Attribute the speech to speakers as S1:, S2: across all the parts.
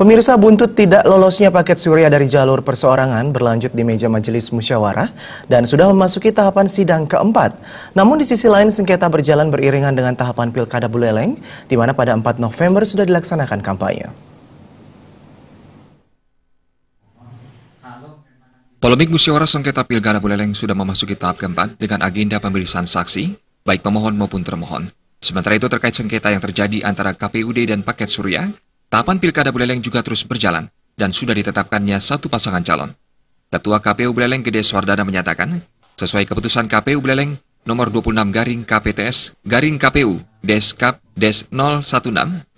S1: Pemirsa buntut tidak lolosnya paket Surya dari jalur perseorangan berlanjut di meja majelis musyawarah dan sudah memasuki tahapan sidang keempat. Namun di sisi lain sengketa berjalan beriringan dengan tahapan pilkada Buleleng di mana pada 4 November sudah dilaksanakan kampanye.
S2: Polemik musyawarah sengketa pilkada Buleleng sudah memasuki tahap keempat dengan agenda pemeriksaan saksi, baik pemohon maupun termohon. Sementara itu terkait sengketa yang terjadi antara KPUD dan paket Surya, Tahapan Pilkada Buleleng juga terus berjalan dan sudah ditetapkannya satu pasangan calon. Ketua KPU Buleleng Gede Swardana menyatakan, sesuai keputusan KPU Buleleng nomor 26 garing KPTS garing KPU des kap des 016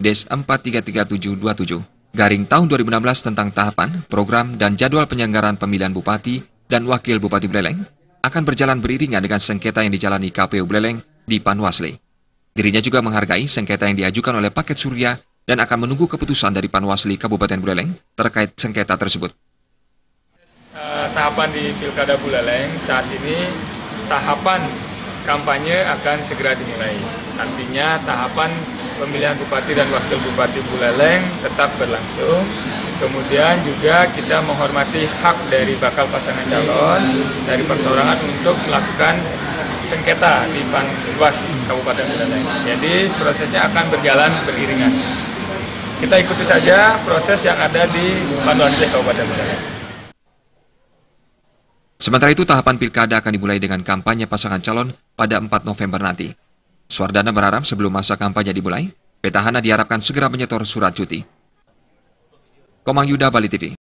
S2: des 433727 garing tahun 2016 tentang tahapan, program, dan jadwal penyelenggaraan pemilihan Bupati dan Wakil Bupati Buleleng akan berjalan beriringan dengan sengketa yang dijalani KPU Buleleng di Panwasli. Dirinya juga menghargai sengketa yang diajukan oleh Paket Surya dan akan menunggu keputusan dari Panwasli Kabupaten Buleleng terkait sengketa tersebut.
S3: Eh, tahapan di Pilkada Buleleng saat ini tahapan kampanye akan segera dimulai. Artinya tahapan pemilihan bupati dan wakil bupati Buleleng tetap berlangsung. Kemudian juga kita menghormati hak dari bakal pasangan calon dari perseorangan untuk melakukan sengketa di Panwas Kabupaten Buleleng. Jadi prosesnya akan berjalan beriringan. Kita ikuti saja proses yang ada di Panwasli Kabupaten
S2: Sementara itu, tahapan pilkada akan dimulai dengan kampanye pasangan calon pada 4 November nanti. Suardana berharap sebelum masa kampanye dimulai, petahana diharapkan segera menyetor surat cuti. Komang Yuda, Bali TV.